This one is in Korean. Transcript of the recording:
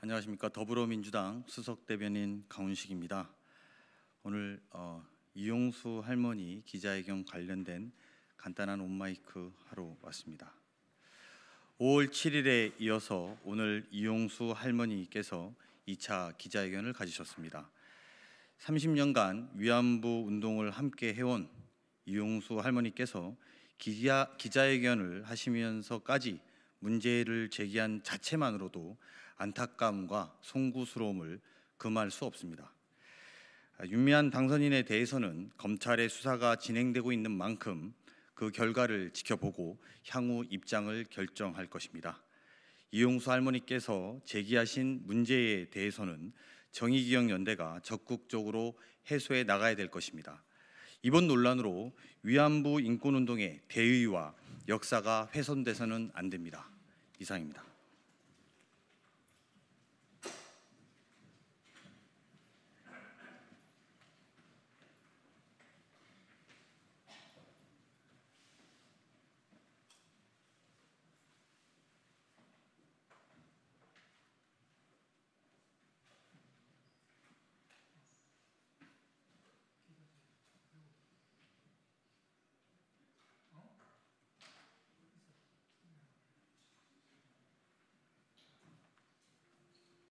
안녕하십니까 더불어민주당 수석 대변인 강훈식입니다. 오늘 어, 이용수 할머니 기자회견 관련된 간단한 온마이크 하러 왔습니다. 5월 7일에 이어서 오늘 이용수 할머니께서 2차 기자회견을 가지셨습니다. 30년간 위안부 운동을 함께 해온 이용수 할머니께서 기자, 기자회견을 하시면서까지 문제를 제기한 자체만으로도 안타까움과 송구스러움을 금할 수 없습니다. 아, 윤미한 당선인에 대해서는 검찰의 수사가 진행되고 있는 만큼 그 결과를 지켜보고 향후 입장을 결정할 것입니다. 이용수 할머니께서 제기하신 문제에 대해서는 정의기억연대가 적극적으로 해소해 나가야 될 것입니다. 이번 논란으로 위안부 인권운동의 대의와 역사가 훼손돼서는 안 됩니다. 이상입니다.